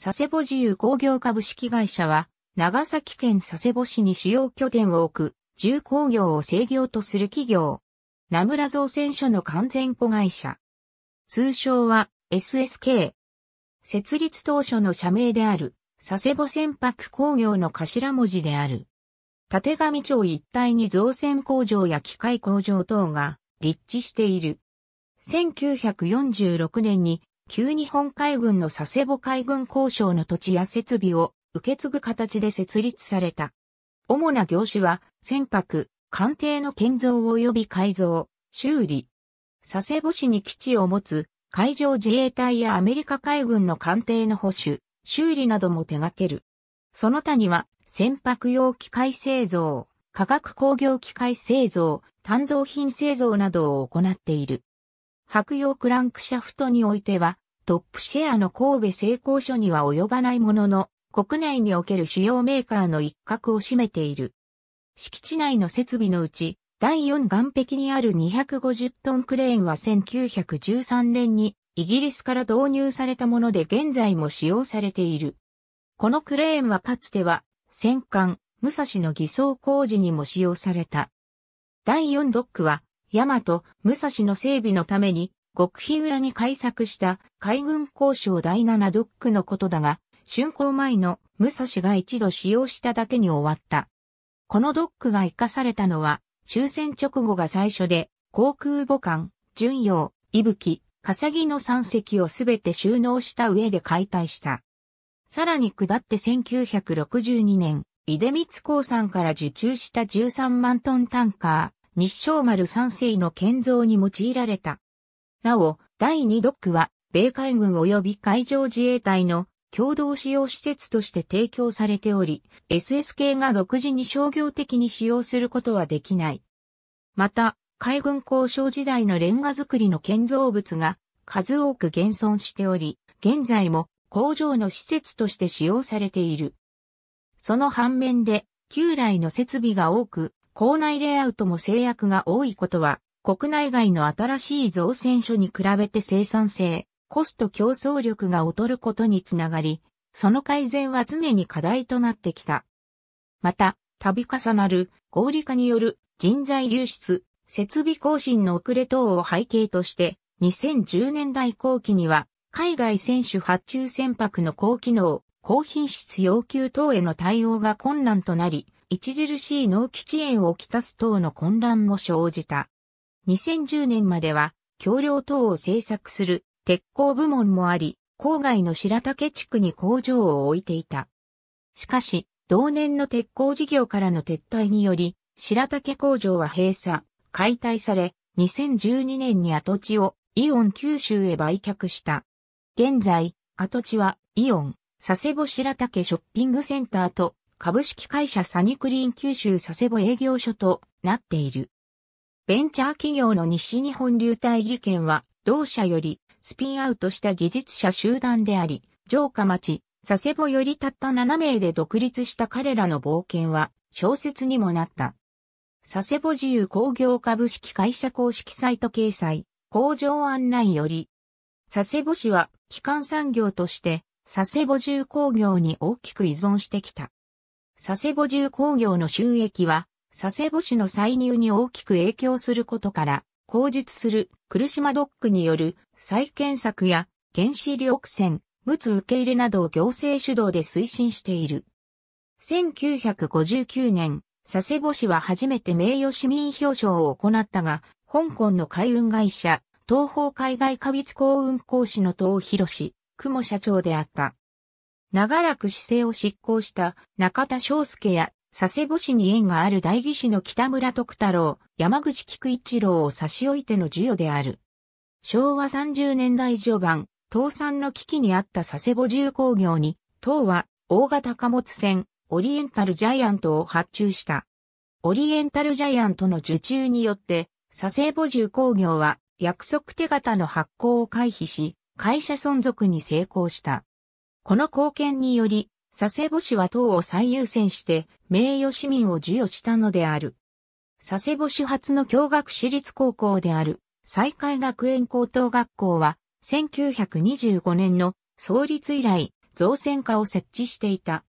佐世保自由工業株式会社は、長崎県佐世保市に主要拠点を置く、重工業を制業とする企業。名村造船所の完全子会社。通称は SSK。設立当初の社名である、佐世保船舶工業の頭文字である。縦上町一帯に造船工場や機械工場等が立地している。1946年に旧日本海軍の佐世保海軍交渉の土地や設備を受け継ぐ形で設立された。主な業種は、船舶、艦艇の建造及び改造、修理。佐世保市に基地を持つ海上自衛隊やアメリカ海軍の艦艇の保守、修理なども手掛ける。その他には、船舶用機械製造、化学工業機械製造、炭造品製造などを行っている。白洋クランクシャフトにおいては、トップシェアの神戸製鋼所には及ばないものの、国内における主要メーカーの一角を占めている。敷地内の設備のうち、第4岸壁にある250トンクレーンは1913年にイギリスから導入されたもので現在も使用されている。このクレーンはかつては戦艦、武蔵の偽装工事にも使用された。第4ドックは、大和、武蔵の整備のために極秘裏に改作した海軍交渉第7ドックのことだが、竣工前の武蔵が一度使用しただけに終わった。このドックが活かされたのは、終戦直後が最初で、航空母艦、巡洋、伊吹、笠木の三隻をすべて収納した上で解体した。さらに下って1962年、井出光興産から受注した13万トンタンカー、日照丸3世の建造に用いられた。なお、第2ドックは、米海軍及び海上自衛隊の共同使用施設として提供されており、SSK が独自に商業的に使用することはできない。また、海軍交渉時代のレンガ作りの建造物が数多く現存しており、現在も工場の施設として使用されている。その反面で、旧来の設備が多く、校内レイアウトも制約が多いことは、国内外の新しい造船所に比べて生産性、コスト競争力が劣ることにつながり、その改善は常に課題となってきた。また、度重なる合理化による人材流出、設備更新の遅れ等を背景として、2010年代後期には、海外選手発注船舶の高機能、高品質要求等への対応が困難となり、著しい納期遅延をきたす等の混乱も生じた。2010年までは、橋梁等を製作する鉄鋼部門もあり、郊外の白竹地区に工場を置いていた。しかし、同年の鉄鋼事業からの撤退により、白竹工場は閉鎖、解体され、2012年に跡地をイオン九州へ売却した。現在、跡地はイオン、佐世保白竹ショッピングセンターと株式会社サニクリーン九州佐世保営業所となっている。ベンチャー企業の西日本流体技研は、同社よりスピンアウトした技術者集団であり、城下町、佐世保よりたった7名で独立した彼らの冒険は、小説にもなった。佐世保自由工業株式会社公式サイト掲載、工場案内より、佐世保市は基幹産業として、佐世保重工業に大きく依存してきた。佐世保重工業の収益は、佐世保市の歳入に大きく影響することから、口述する来島ドックによる再建策や原子力船、物受け入れなどを行政主導で推進している。1959年、佐世保市は初めて名誉市民表彰を行ったが、香港の海運会社、東方海外過密港運行司の東広氏、雲社長であった。長らく市政を執行した中田翔介や佐世保市に縁がある代議士の北村徳太郎、山口菊一郎を差し置いての授与である。昭和30年代序盤、倒産の危機にあった佐世保重工業に、当は大型貨物船、オリエンタルジャイアントを発注した。オリエンタルジャイアントの受注によって、佐世保重工業は約束手形の発行を回避し、会社存続に成功した。この貢献により、佐世保市は党を最優先して名誉市民を授与したのである。佐世保市初の共学私立高校である、西海学園高等学校は、1925年の創立以来、造船課を設置していた。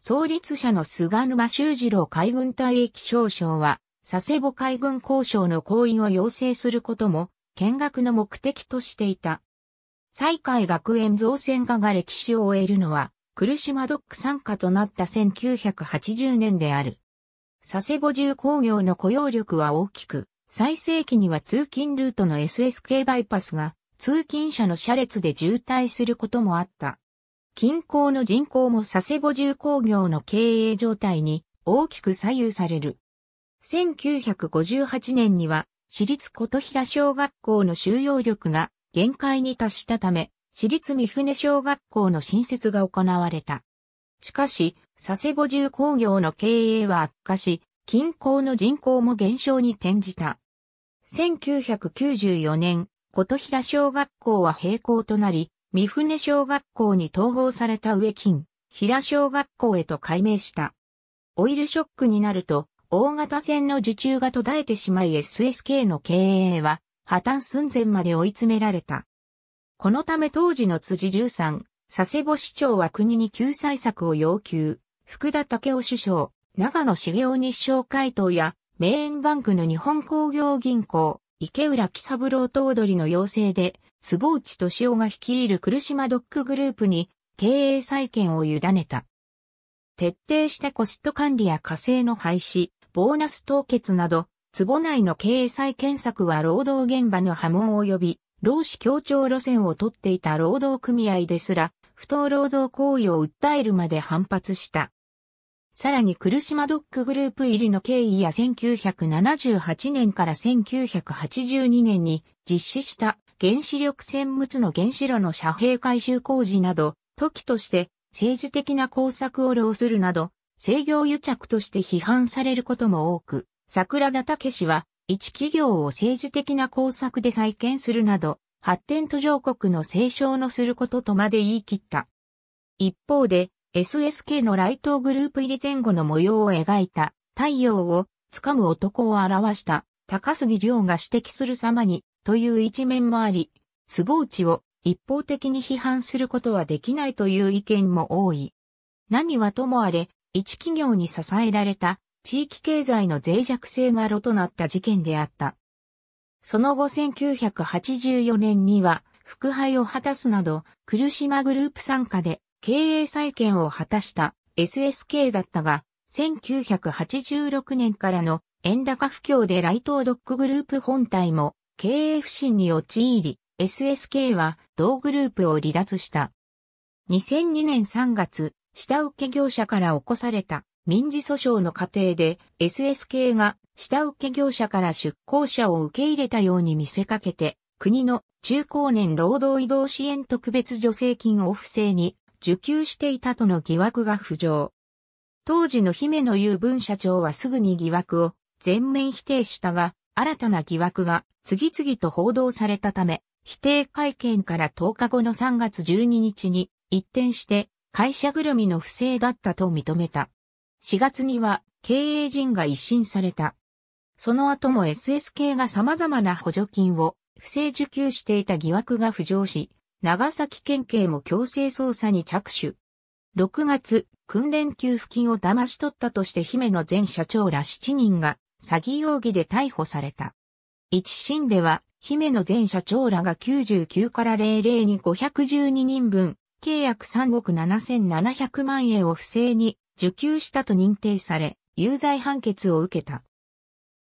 創立者の菅沼修二郎海軍退役少将は、佐世保海軍交渉の行為を要請することも、見学の目的としていた。西海学園造船課が歴史を終えるのは、シ島ドック参加となった1980年である。佐世保重工業の雇用力は大きく、最盛期には通勤ルートの SSK バイパスが通勤者の車列で渋滞することもあった。近郊の人口も佐世保重工業の経営状態に大きく左右される。1958年には私立琴平小学校の収容力が限界に達したため、私立三船小学校の新設が行われた。しかし、佐世保重工業の経営は悪化し、近郊の人口も減少に転じた。1994年、琴平小学校は閉校となり、三船小学校に統合された上近、平小学校へと改名した。オイルショックになると、大型船の受注が途絶えてしまい SSK の経営は破綻寸前まで追い詰められた。このため当時の辻十三、佐世保市長は国に救済策を要求、福田武雄首相、長野茂雄日商会頭や、メインバンクの日本工業銀行、池浦喜三郎頭取の要請で、坪内敏夫が率いる来島ドックグループに経営再建を委ねた。徹底したコスト管理や課税の廃止、ボーナス凍結など、坪内の経営再建策は労働現場の波紋を呼び、労使協調路線をとっていた労働組合ですら、不当労働行為を訴えるまで反発した。さらに苦マドックグループ入りの経緯や1978年から1982年に実施した原子力戦物の原子炉の遮蔽改修工事など、時として政治的な工作を労するなど、制御癒着として批判されることも多く、桜田武氏は一企業を政治的な工作で再建するなど、発展途上国の成長のすることとまで言い切った。一方で、SSK の来島グループ入り前後の模様を描いた太陽を掴む男を表した高杉亮が指摘する様にという一面もあり、坪内を一方的に批判することはできないという意見も多い。何はともあれ、一企業に支えられた地域経済の脆弱性が露となった事件であった。その後1984年には、副配を果たすなど、苦島グループ参加で経営再建を果たした SSK だったが、1986年からの円高不況でライトドッググループ本体も経営不振に陥り、SSK は同グループを離脱した。2002年3月、下請け業者から起こされた民事訴訟の過程で SSK が下請け業者から出向者を受け入れたように見せかけて、国の中高年労働移動支援特別助成金を不正に受給していたとの疑惑が浮上。当時の姫野雄文社長はすぐに疑惑を全面否定したが、新たな疑惑が次々と報道されたため、否定会見から10日後の3月12日に一転して会社ぐるみの不正だったと認めた。4月には経営陣が一新された。その後も SSK が様々な補助金を不正受給していた疑惑が浮上し、長崎県警も強制捜査に着手。6月、訓練給付金を騙し取ったとして姫野前社長ら7人が詐欺容疑で逮捕された。一審では、姫野前社長らが99から00に512人分、契約3億7700万円を不正に受給したと認定され、有罪判決を受けた。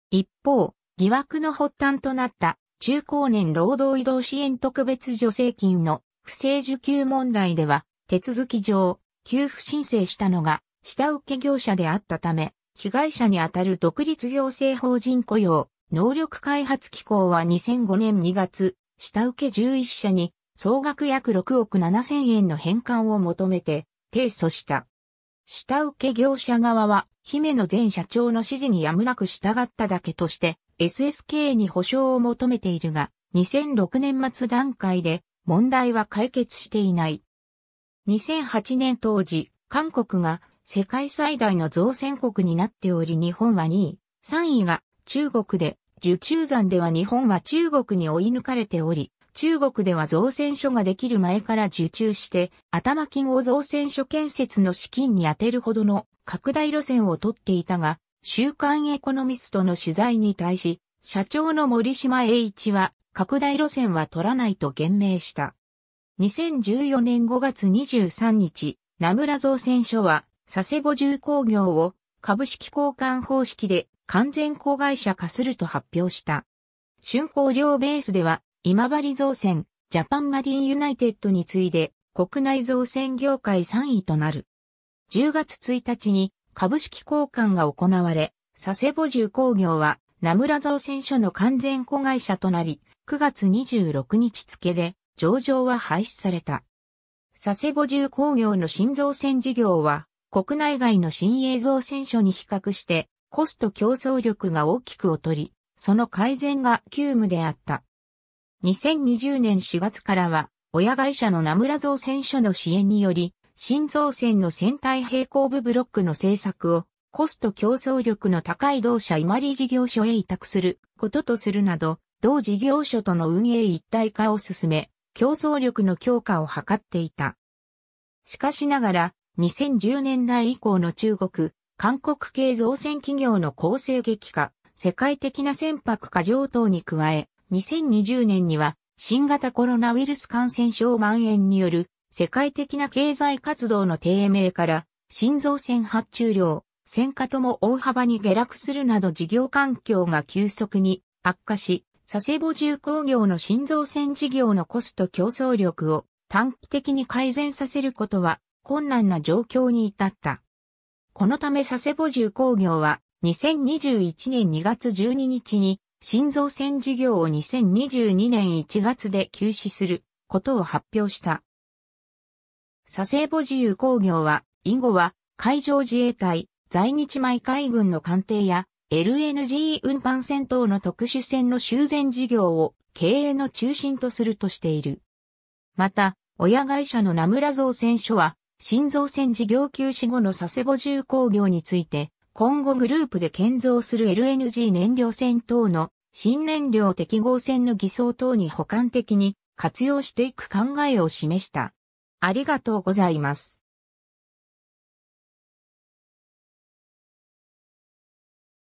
一方、疑惑の発端となった中高年労働移動支援特別助成金の不正受給問題では、手続き上、給付申請したのが下請け業者であったため、被害者にあたる独立行政法人雇用、能力開発機構は2005年2月、下請け11社に総額約6億7千円の返還を求めて提訴した。下請け業者側は、姫野前社長の指示にやむなく従っただけとして、SSK に保証を求めているが、2006年末段階で問題は解決していない。2008年当時、韓国が世界最大の造船国になっており日本は2位、3位が中国で、受注山では日本は中国に追い抜かれており、中国では造船所ができる前から受注して、頭金を造船所建設の資金に充てるほどの拡大路線をとっていたが、週刊エコノミストの取材に対し、社長の森島栄一は、拡大路線は取らないと言明した。2014年5月23日、名村造船所は、佐世保重工業を株式交換方式で完全子会社化すると発表した。春工量ベースでは今治造船、ジャパンマリンユナイテッドに次いで国内造船業界3位となる。10月1日に株式交換が行われ、佐世保重工業は名村造船所の完全子会社となり、9月26日付で上場は廃止された。佐世保重工業の新造船事業は国内外の新鋭造船所に比較してコスト競争力が大きく劣り、その改善が急務であった。2020年4月からは、親会社の名村造船所の支援により、新造船の船体平行部ブロックの製作を、コスト競争力の高い同社イマリ事業所へ委託することとするなど、同事業所との運営一体化を進め、競争力の強化を図っていた。しかしながら、2010年代以降の中国、韓国系造船企業の構成激化、世界的な船舶過剰等に加え、2020年には新型コロナウイルス感染症蔓延による世界的な経済活動の低迷から心臓線発注量、戦火とも大幅に下落するなど事業環境が急速に悪化し、佐世保重工業の心臓線事業のコスト競争力を短期的に改善させることは困難な状況に至った。このため佐世保重工業は2021年2月12日に新造船事業を2022年1月で休止することを発表した。佐世保自由工業は、以後は海上自衛隊、在日米海軍の艦艇や LNG 運搬船等の特殊船の修繕事業を経営の中心とするとしている。また、親会社の名村造船所は、新造船事業休止後の佐世保重工業について、今後グループで建造する LNG 燃料船等の新燃料適合船の偽装等に補完的に活用していく考えを示した。ありがとうございます。